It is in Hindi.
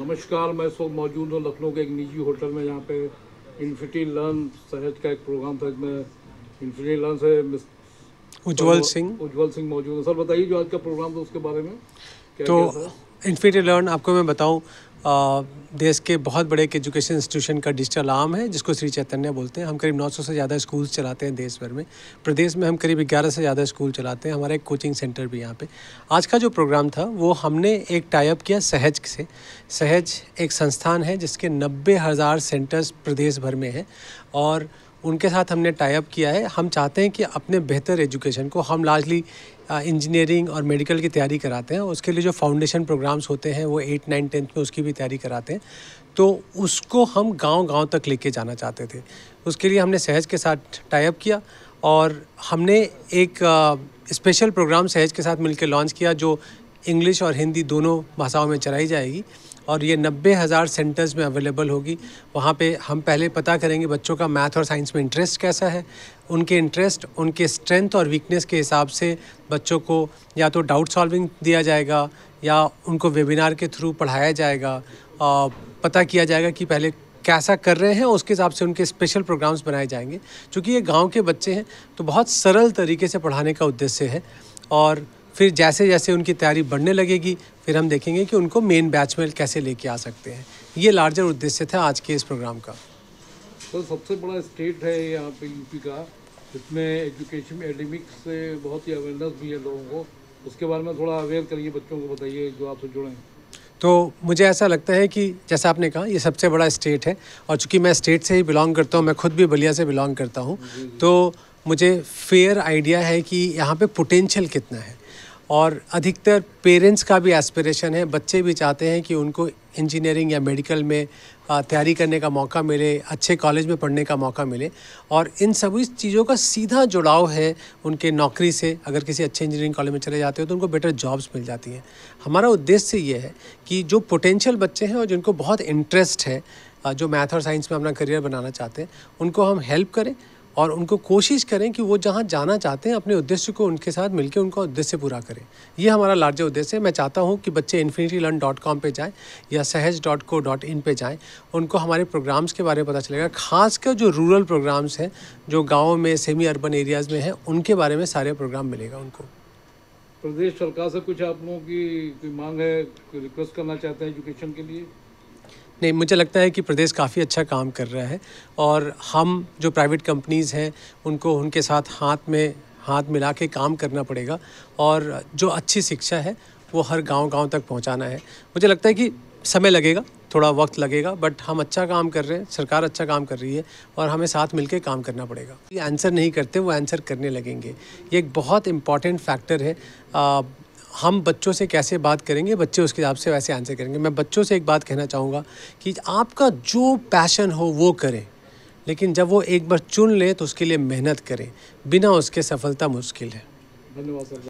नमस्कार मैं इस मौजूद हूँ लखनऊ के एक निजी होटल में यहाँ पे इन्फिटी लर्न सेहत का एक प्रोग्राम था इसमें इन्फिटी लर्न से उज्जवल तो सिंह उज्जवल सिंह मौजूद है सर बताइए जो आज का प्रोग्राम था उसके बारे में क्या तो इन्फिटी लर्न आपको मैं बताऊँ देश के बहुत बड़े एक एजुकेशन इंस्टीट्यूशन का डिजिटल आम है जिसको श्री चैतन्य बोलते हैं हम करीब 900 से ज़्यादा स्कूल्स चलाते हैं देश भर में प्रदेश में हम करीब 11 से ज़्यादा स्कूल चलाते हैं हमारा एक कोचिंग सेंटर भी यहाँ पे आज का जो प्रोग्राम था वो हमने एक टाइप किया सहज से सहज एक संस्थान है जिसके नब्बे हज़ार सेंटर्स प्रदेश भर में हैं और उनके साथ हमने टाइप किया है हम चाहते हैं कि अपने बेहतर एजुकेशन को हम लार्जली इंजीनियरिंग uh, और मेडिकल की तैयारी कराते हैं उसके लिए जो फाउंडेशन प्रोग्राम्स होते हैं वो एट नाइन टेंथ में उसकी भी तैयारी कराते हैं तो उसको हम गांव-गांव तक लेके जाना चाहते थे उसके लिए हमने सहज के साथ टाइप किया और हमने एक स्पेशल uh, प्रोग्राम सहज के साथ मिलकर लॉन्च किया जो इंग्लिश और हिंदी दोनों भाषाओं में चलाई जाएगी और ये नब्बे हज़ार सेंटर्स में अवेलेबल होगी वहाँ पे हम पहले पता करेंगे बच्चों का मैथ और साइंस में इंटरेस्ट कैसा है उनके इंटरेस्ट उनके स्ट्रेंथ और वीकनेस के हिसाब से बच्चों को या तो डाउट सॉल्विंग दिया जाएगा या उनको वेबिनार के थ्रू पढ़ाया जाएगा पता किया जाएगा कि पहले कैसा कर रहे हैं उसके हिसाब से उनके स्पेशल प्रोग्राम्स बनाए जाएंगे चूँकि ये गाँव के बच्चे हैं तो बहुत सरल तरीके से पढ़ाने का उद्देश्य है और फिर जैसे जैसे उनकी तैयारी बढ़ने लगेगी फिर हम देखेंगे कि उनको मेन बैच में कैसे लेके आ सकते हैं ये लार्जर उद्देश्य था आज के इस प्रोग्राम का सर तो सबसे बड़ा स्टेट है यहाँ पे यूपी का इसमें एजुकेशन एडेमिक्स से बहुत ही अवेयरनेस भी है लोगों को उसके बारे में थोड़ा अवेयर करिए बच्चों को बताइए जो आपसे जुड़े तो मुझे ऐसा लगता है कि जैसा आपने कहा ये सबसे बड़ा स्टेट है और चूंकि मैं स्टेट से ही बिलोंग करता हूँ मैं खुद भी बलिया से बिलोंग करता हूँ तो मुझे फेयर आइडिया है कि यहाँ पे पोटेंशियल कितना है और अधिकतर पेरेंट्स का भी एस्पिरेशन है बच्चे भी चाहते हैं कि उनको इंजीनियरिंग या मेडिकल में तैयारी करने का मौका मिले अच्छे कॉलेज में पढ़ने का मौका मिले और इन सभी चीज़ों का सीधा जुड़ाव है उनके नौकरी से अगर किसी अच्छे इंजीनियरिंग कॉलेज में चले जाते हो तो उनको बेटर जॉब्स मिल जाती हैं हमारा उद्देश्य ये है कि जो पोटेंशियल बच्चे हैं और जिनको बहुत इंटरेस्ट है जो मैथ और साइंस में अपना करियर बनाना चाहते हैं उनको हम हेल्प करें और उनको कोशिश करें कि वो जहाँ जाना चाहते हैं अपने उद्देश्य को उनके साथ मिलकर उनका उद्देश्य पूरा करें ये हमारा लार्जर उद्देश्य है मैं चाहता हूँ कि बच्चे इन्फिनिटी लर्न डॉट कॉम पर जाएँ या सहज डॉट को डॉट इन पर जाएँ उनको हमारे प्रोग्राम्स के बारे में पता चलेगा खासकर जो रूरल प्रोग्राम्स हैं जो गाँव में सेमी अर्बन एरियाज़ में हैं उनके बारे में सारे प्रोग्राम मिलेगा उनको प्रदेश सरकार से कुछ आप लोगों की कोई मांग है कोई रिक्वेस्ट करना चाहते हैं एजुकेशन के लिए नहीं मुझे लगता है कि प्रदेश काफ़ी अच्छा काम कर रहा है और हम जो प्राइवेट कंपनीज़ हैं उनको उनके साथ हाथ में हाथ मिला के काम करना पड़ेगा और जो अच्छी शिक्षा है वो हर गांव-गांव तक पहुंचाना है मुझे लगता है कि समय लगेगा थोड़ा वक्त लगेगा बट हम अच्छा काम कर रहे हैं सरकार अच्छा काम कर रही है और हमें साथ मिलकर काम करना पड़ेगा ये आंसर नहीं करते वो आंसर करने लगेंगे ये एक बहुत इम्पॉर्टेंट फैक्टर है आ, हम बच्चों से कैसे बात करेंगे बच्चे उसके हिसाब से वैसे आंसर करेंगे मैं बच्चों से एक बात कहना चाहूँगा कि आपका जो पैशन हो वो करें लेकिन जब वो एक बार चुन ले तो उसके लिए मेहनत करें बिना उसके सफलता मुश्किल है धन्यवाद